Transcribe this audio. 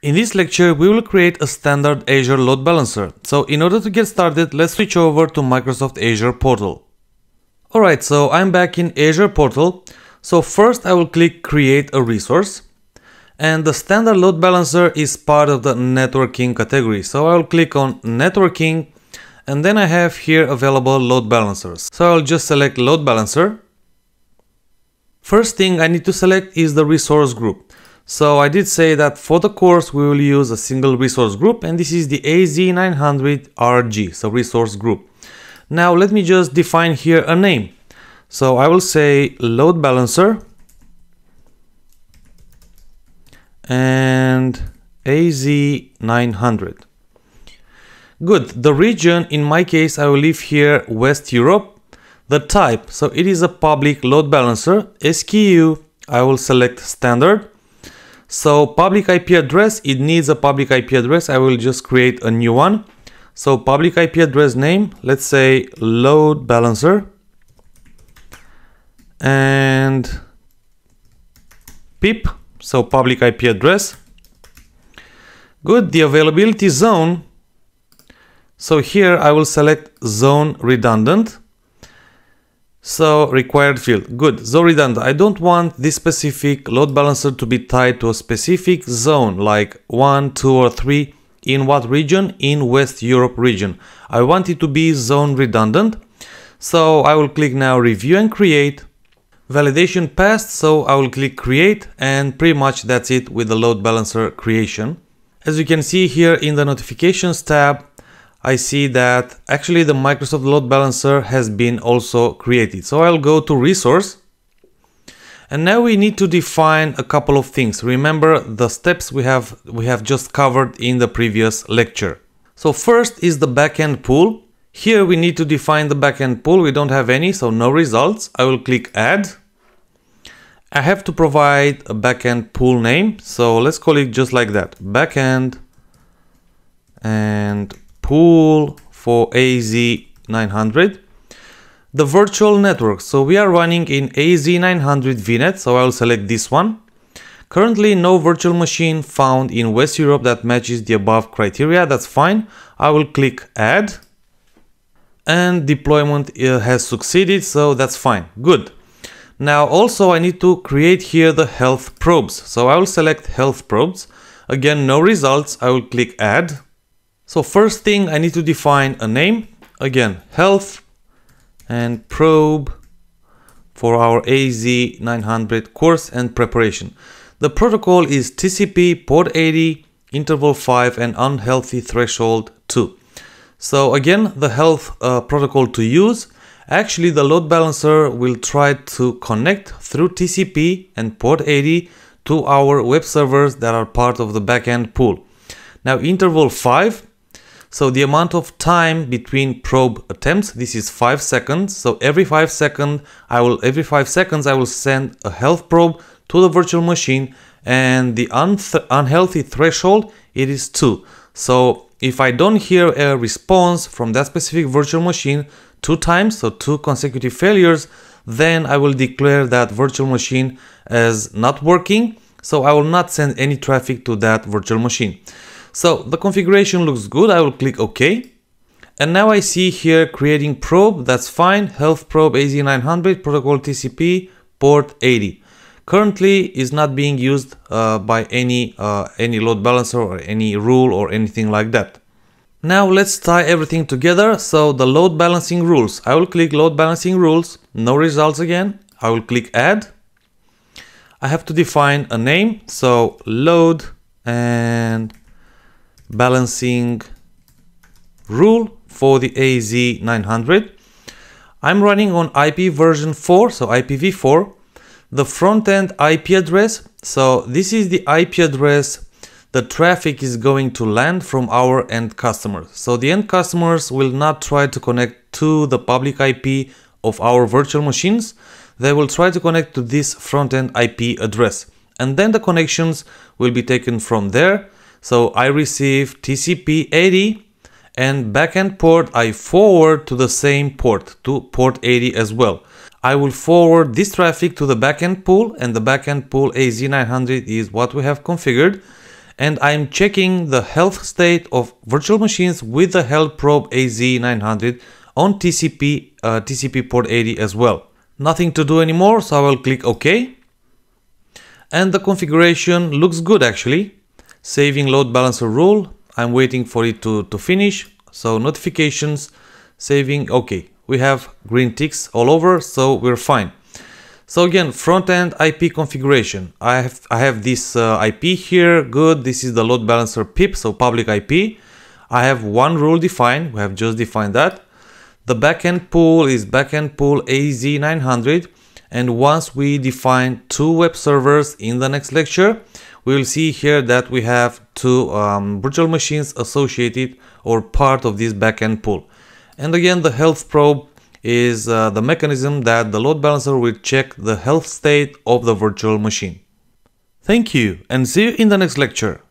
In this lecture, we will create a standard Azure load balancer. So in order to get started, let's switch over to Microsoft Azure portal. Alright, so I'm back in Azure portal. So first I will click create a resource and the standard load balancer is part of the networking category. So I'll click on networking and then I have here available load balancers. So I'll just select load balancer. First thing I need to select is the resource group. So I did say that for the course we will use a single resource group and this is the AZ900RG, so resource group. Now let me just define here a name. So I will say load balancer and AZ900. Good, the region in my case I will leave here West Europe. The type, so it is a public load balancer, SKU, I will select standard so public IP address, it needs a public IP address. I will just create a new one. So public IP address name, let's say load balancer and pip, so public IP address. Good, the availability zone. So here I will select zone redundant. So required field, good. redundant. I don't want this specific load balancer to be tied to a specific zone like 1, 2 or 3 in what region? In West Europe region. I want it to be zone redundant. So I will click now review and create. Validation passed, so I will click create and pretty much that's it with the load balancer creation. As you can see here in the notifications tab, I see that actually the Microsoft load balancer has been also created. So I'll go to resource and now we need to define a couple of things. Remember the steps we have we have just covered in the previous lecture. So first is the backend pool. Here we need to define the backend pool. We don't have any, so no results. I will click add. I have to provide a backend pool name. So let's call it just like that. Backend and pool for AZ900. The virtual network. So we are running in AZ900 VNet. So I'll select this one. Currently, no virtual machine found in West Europe that matches the above criteria. That's fine. I will click add. And deployment uh, has succeeded. So that's fine. Good. Now also I need to create here the health probes. So I will select health probes. Again, no results. I will click add. So first thing I need to define a name. Again, health and probe for our AZ900 course and preparation. The protocol is TCP port 80 interval 5 and unhealthy threshold 2. So again, the health uh, protocol to use. Actually, the load balancer will try to connect through TCP and port 80 to our web servers that are part of the backend pool. Now, interval 5 so the amount of time between probe attempts, this is 5 seconds. So every seconds, I will every 5 seconds I will send a health probe to the virtual machine and the unhealthy threshold it is 2. So if I don't hear a response from that specific virtual machine two times, so two consecutive failures, then I will declare that virtual machine as not working. So I will not send any traffic to that virtual machine. So the configuration looks good. I will click OK. And now I see here creating probe, that's fine, health probe AZ900, protocol TCP, port 80. Currently is not being used uh, by any, uh, any load balancer or any rule or anything like that. Now let's tie everything together, so the load balancing rules. I will click load balancing rules, no results again. I will click add. I have to define a name, so load and balancing rule for the AZ900. I'm running on IP version 4, so IPv4, the front end IP address. So this is the IP address the traffic is going to land from our end customers. So the end customers will not try to connect to the public IP of our virtual machines. They will try to connect to this front end IP address. And then the connections will be taken from there so I receive TCP 80 and backend port I forward to the same port, to port 80 as well. I will forward this traffic to the backend pool and the backend pool AZ900 is what we have configured and I'm checking the health state of virtual machines with the health probe AZ900 on TCP, uh, TCP port 80 as well. Nothing to do anymore so I will click OK and the configuration looks good actually saving load balancer rule. I'm waiting for it to, to finish. So notifications, saving, okay. We have green ticks all over, so we're fine. So again, front-end IP configuration. I have, I have this uh, IP here, good. This is the load balancer PIP, so public IP. I have one rule defined, we have just defined that. The backend pool is backend pool AZ900. And once we define two web servers in the next lecture, we will see here that we have two um, virtual machines associated or part of this backend pool. And again, the health probe is uh, the mechanism that the load balancer will check the health state of the virtual machine. Thank you and see you in the next lecture.